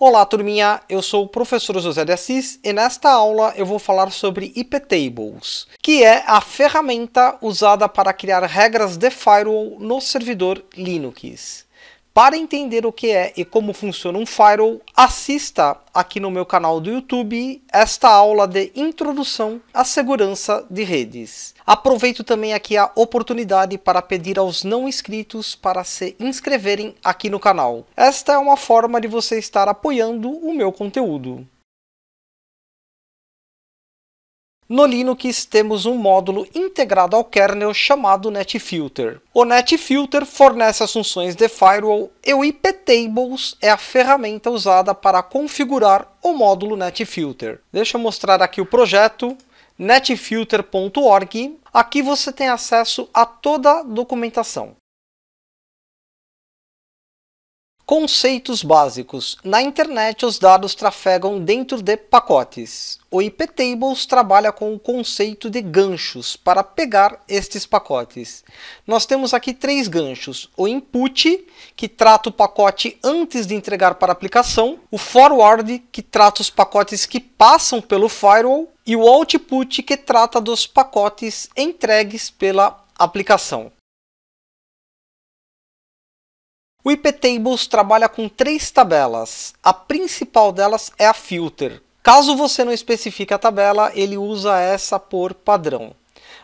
Olá turminha, eu sou o professor José de Assis e nesta aula eu vou falar sobre IPTables, que é a ferramenta usada para criar regras de firewall no servidor Linux. Para entender o que é e como funciona um firewall, assista aqui no meu canal do YouTube esta aula de introdução à segurança de redes. Aproveito também aqui a oportunidade para pedir aos não inscritos para se inscreverem aqui no canal. Esta é uma forma de você estar apoiando o meu conteúdo. No Linux temos um módulo integrado ao kernel chamado NetFilter. O NetFilter fornece as funções de firewall e o IPTables é a ferramenta usada para configurar o módulo NetFilter. Deixa eu mostrar aqui o projeto netfilter.org. Aqui você tem acesso a toda a documentação. Conceitos básicos. Na internet, os dados trafegam dentro de pacotes. O IP Tables trabalha com o conceito de ganchos para pegar estes pacotes. Nós temos aqui três ganchos: o input, que trata o pacote antes de entregar para a aplicação, o forward, que trata os pacotes que passam pelo firewall, e o output, que trata dos pacotes entregues pela aplicação. O IP Tables trabalha com três tabelas. A principal delas é a filter. Caso você não especifique a tabela, ele usa essa por padrão.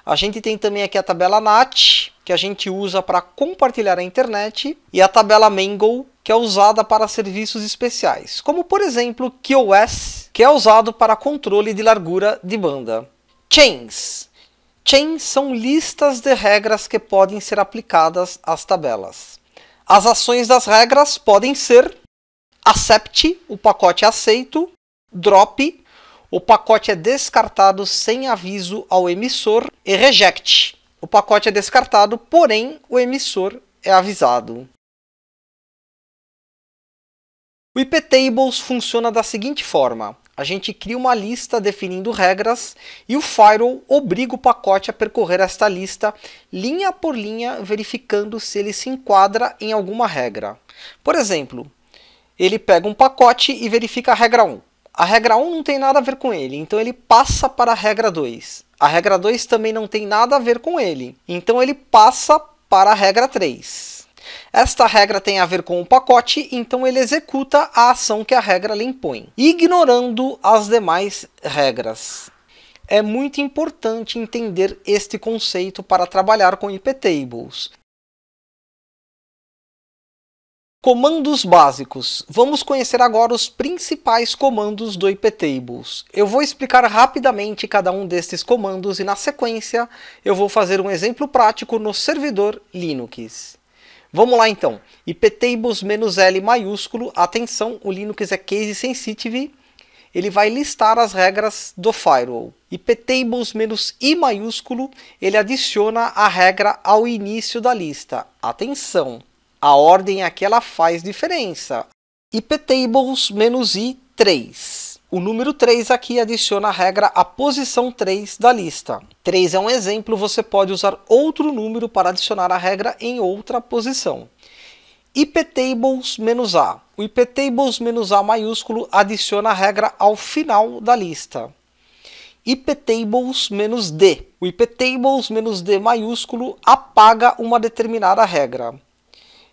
A gente tem também aqui a tabela NAT, que a gente usa para compartilhar a internet, e a tabela mangle, que é usada para serviços especiais, como por exemplo QoS, que é usado para controle de largura de banda. Chains. Chains são listas de regras que podem ser aplicadas às tabelas. As ações das regras podem ser accept, o pacote é aceito, drop, o pacote é descartado sem aviso ao emissor, e reject, o pacote é descartado, porém o emissor é avisado. O IP Tables funciona da seguinte forma a gente cria uma lista definindo regras e o firewall obriga o pacote a percorrer esta lista linha por linha, verificando se ele se enquadra em alguma regra. Por exemplo, ele pega um pacote e verifica a regra 1. A regra 1 não tem nada a ver com ele, então ele passa para a regra 2. A regra 2 também não tem nada a ver com ele, então ele passa para a regra 3. Esta regra tem a ver com o pacote, então ele executa a ação que a regra lhe impõe, ignorando as demais regras. É muito importante entender este conceito para trabalhar com IPTables. Comandos básicos. Vamos conhecer agora os principais comandos do IPTables. Eu vou explicar rapidamente cada um destes comandos e, na sequência, eu vou fazer um exemplo prático no servidor Linux. Vamos lá então. IPtables L maiúsculo, atenção, o Linux é case sensitive. Ele vai listar as regras do firewall. IPtables I maiúsculo, ele adiciona a regra ao início da lista. Atenção, a ordem aqui é ela faz diferença. IPtables I 3. O número 3 aqui adiciona a regra à posição 3 da lista. 3 é um exemplo, você pode usar outro número para adicionar a regra em outra posição. IPTables-A. O IPTables-A maiúsculo adiciona a regra ao final da lista. IPTables-D. O IPTables-D maiúsculo apaga uma determinada regra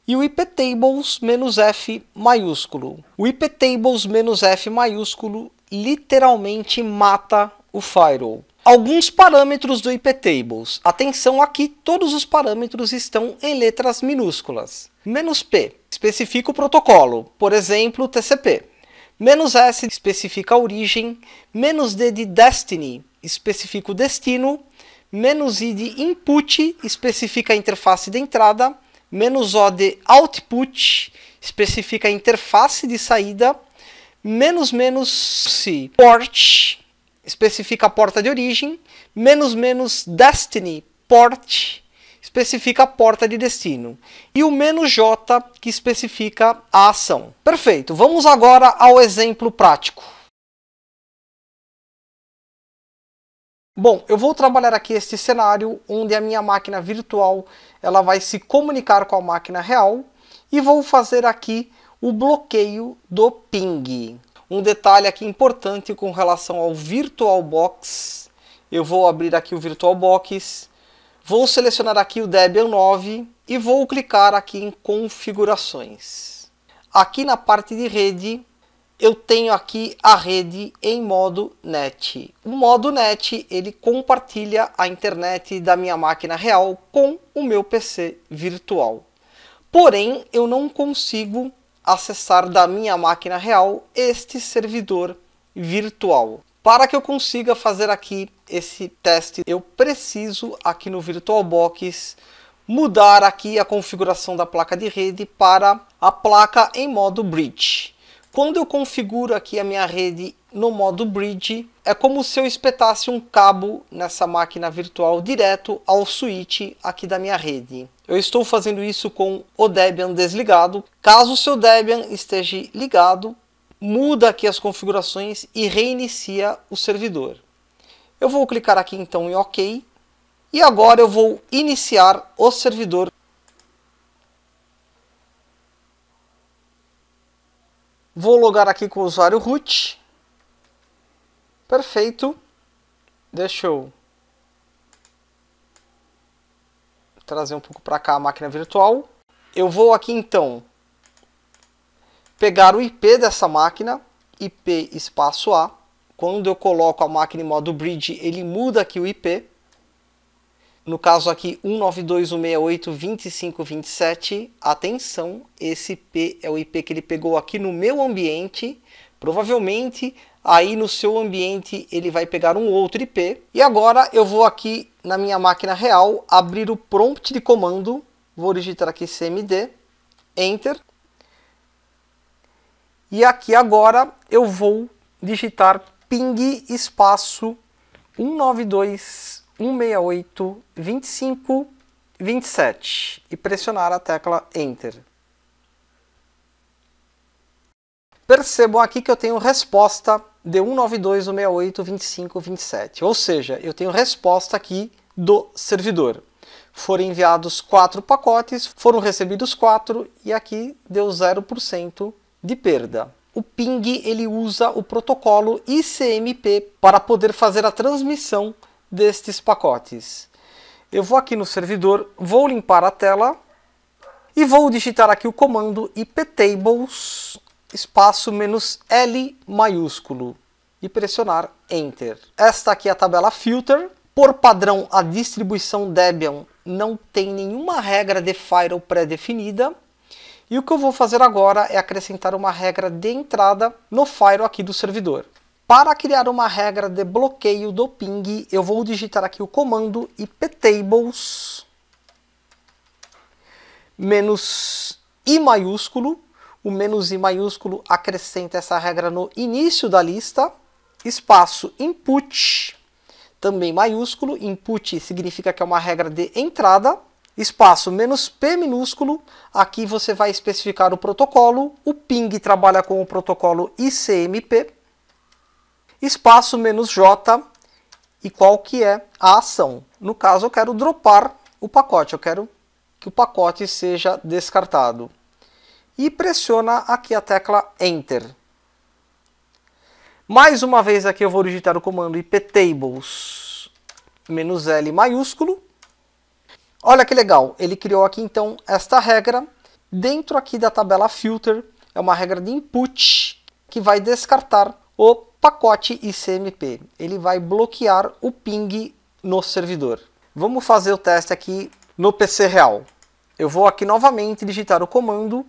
e o iptables menos f maiúsculo. O iptables menos f maiúsculo literalmente mata o firewall. Alguns parâmetros do iptables. Atenção aqui, todos os parâmetros estão em letras minúsculas. Menos "-p", especifica o protocolo, por exemplo, TCP. Menos "-s", especifica a origem. Menos "-d", de destiny, especifica o destino. Menos "-i", de input, especifica a interface de entrada menos O de output, especifica a interface de saída, menos menos port, especifica a porta de origem, menos menos destiny, port, especifica a porta de destino, e o menos J, que especifica a ação. Perfeito, vamos agora ao exemplo prático. Bom, eu vou trabalhar aqui este cenário onde a minha máquina virtual ela vai se comunicar com a máquina real e vou fazer aqui o bloqueio do ping. Um detalhe aqui importante com relação ao VirtualBox, eu vou abrir aqui o VirtualBox, vou selecionar aqui o Debian 9 e vou clicar aqui em configurações. Aqui na parte de rede, eu tenho aqui a rede em modo net. O modo net, ele compartilha a internet da minha máquina real com o meu PC virtual. Porém, eu não consigo acessar da minha máquina real este servidor virtual. Para que eu consiga fazer aqui esse teste, eu preciso aqui no VirtualBox mudar aqui a configuração da placa de rede para a placa em modo bridge. Quando eu configuro aqui a minha rede no modo bridge, é como se eu espetasse um cabo nessa máquina virtual direto ao switch aqui da minha rede. Eu estou fazendo isso com o Debian desligado. Caso o seu Debian esteja ligado, muda aqui as configurações e reinicia o servidor. Eu vou clicar aqui então em OK. E agora eu vou iniciar o servidor Vou logar aqui com o usuário root. Perfeito. Deixa eu trazer um pouco para cá a máquina virtual. Eu vou aqui então pegar o IP dessa máquina, IP espaço A. Quando eu coloco a máquina em modo bridge, ele muda aqui o IP. No caso aqui, 192.168.2527, atenção, esse IP é o IP que ele pegou aqui no meu ambiente, provavelmente aí no seu ambiente ele vai pegar um outro IP. E agora eu vou aqui na minha máquina real, abrir o prompt de comando, vou digitar aqui cmd, enter, e aqui agora eu vou digitar ping espaço 192 168 25 27 e pressionar a tecla Enter. Percebam aqui que eu tenho resposta de 192, 168, 25, 27. Ou seja, eu tenho resposta aqui do servidor. Foram enviados quatro pacotes, foram recebidos quatro e aqui deu 0% de perda. O ping ele usa o protocolo ICMP para poder fazer a transmissão destes pacotes. Eu vou aqui no servidor, vou limpar a tela e vou digitar aqui o comando iptables espaço menos L maiúsculo e pressionar Enter. Esta aqui é a tabela filter. Por padrão, a distribuição Debian não tem nenhuma regra de firewall pré-definida. E o que eu vou fazer agora é acrescentar uma regra de entrada no firewall aqui do servidor. Para criar uma regra de bloqueio do ping, eu vou digitar aqui o comando iptables menos i maiúsculo. O menos i maiúsculo acrescenta essa regra no início da lista. Espaço input, também maiúsculo. Input significa que é uma regra de entrada. Espaço menos P minúsculo, aqui você vai especificar o protocolo. O ping trabalha com o protocolo ICMP espaço menos J e qual que é a ação. No caso, eu quero dropar o pacote, eu quero que o pacote seja descartado. E pressiona aqui a tecla Enter. Mais uma vez aqui eu vou digitar o comando iptables menos L maiúsculo. Olha que legal, ele criou aqui então esta regra dentro aqui da tabela filter, é uma regra de input que vai descartar o pacote ICMP. Ele vai bloquear o ping no servidor. Vamos fazer o teste aqui no PC real. Eu vou aqui novamente digitar o comando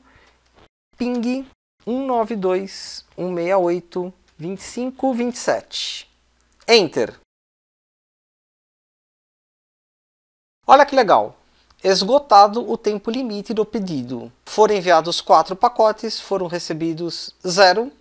ping 192.168.25.27. Enter. Olha que legal! Esgotado o tempo limite do pedido. Foram enviados quatro pacotes, foram recebidos zero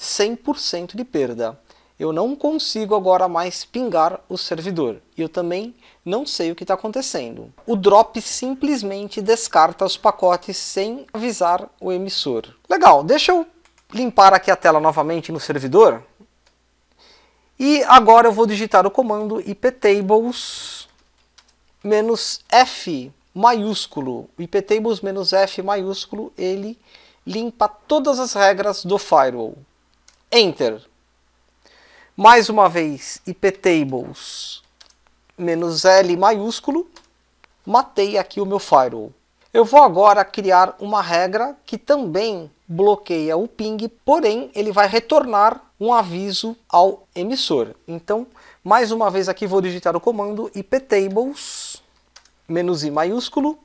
100% de perda. Eu não consigo agora mais pingar o servidor. E eu também não sei o que está acontecendo. O drop simplesmente descarta os pacotes sem avisar o emissor. Legal, deixa eu limpar aqui a tela novamente no servidor. E agora eu vou digitar o comando iptables menos F maiúsculo. O iptables menos F maiúsculo, ele limpa todas as regras do firewall. Enter. Mais uma vez, iptables menos L maiúsculo, matei aqui o meu firewall. Eu vou agora criar uma regra que também bloqueia o ping, porém ele vai retornar um aviso ao emissor. Então, mais uma vez aqui vou digitar o comando iptables menos i maiúsculo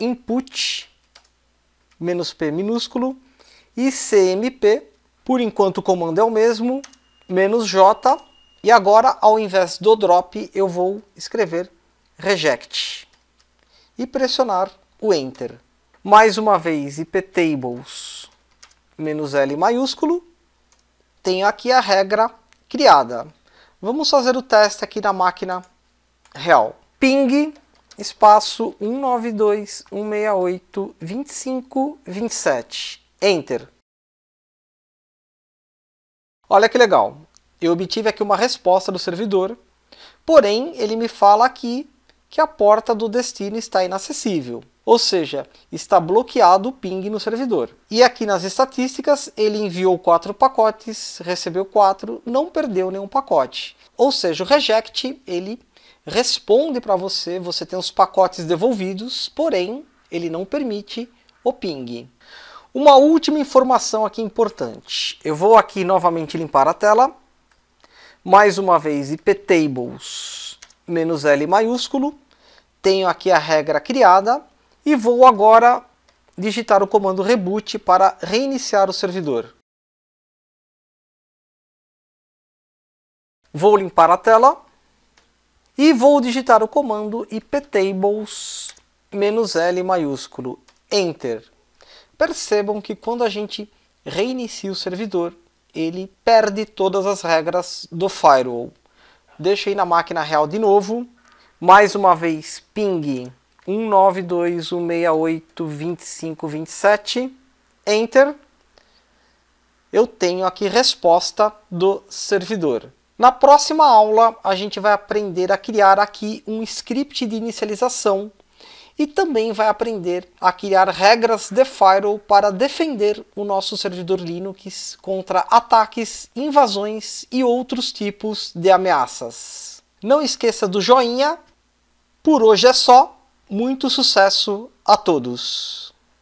input menos p minúsculo e cmp por enquanto o comando é o mesmo, menos J. E agora, ao invés do drop, eu vou escrever reject. E pressionar o Enter. Mais uma vez, iptables menos L maiúsculo. Tenho aqui a regra criada. Vamos fazer o teste aqui na máquina real. Ping espaço 192.168.25.27. Enter. Olha que legal, eu obtive aqui uma resposta do servidor, porém ele me fala aqui que a porta do destino está inacessível, ou seja, está bloqueado o ping no servidor. E aqui nas estatísticas, ele enviou quatro pacotes, recebeu quatro, não perdeu nenhum pacote. Ou seja, o reject ele responde para você, você tem os pacotes devolvidos, porém ele não permite o ping. Uma última informação aqui importante. Eu vou aqui novamente limpar a tela. Mais uma vez, iptables menos L maiúsculo. Tenho aqui a regra criada e vou agora digitar o comando reboot para reiniciar o servidor. Vou limpar a tela e vou digitar o comando iptables-l maiúsculo, enter percebam que quando a gente reinicia o servidor, ele perde todas as regras do firewall. Deixei na máquina real de novo. Mais uma vez, ping 192.168.25.27. Enter. Eu tenho aqui resposta do servidor. Na próxima aula, a gente vai aprender a criar aqui um script de inicialização e também vai aprender a criar regras de firewall para defender o nosso servidor Linux contra ataques, invasões e outros tipos de ameaças. Não esqueça do joinha. Por hoje é só. Muito sucesso a todos!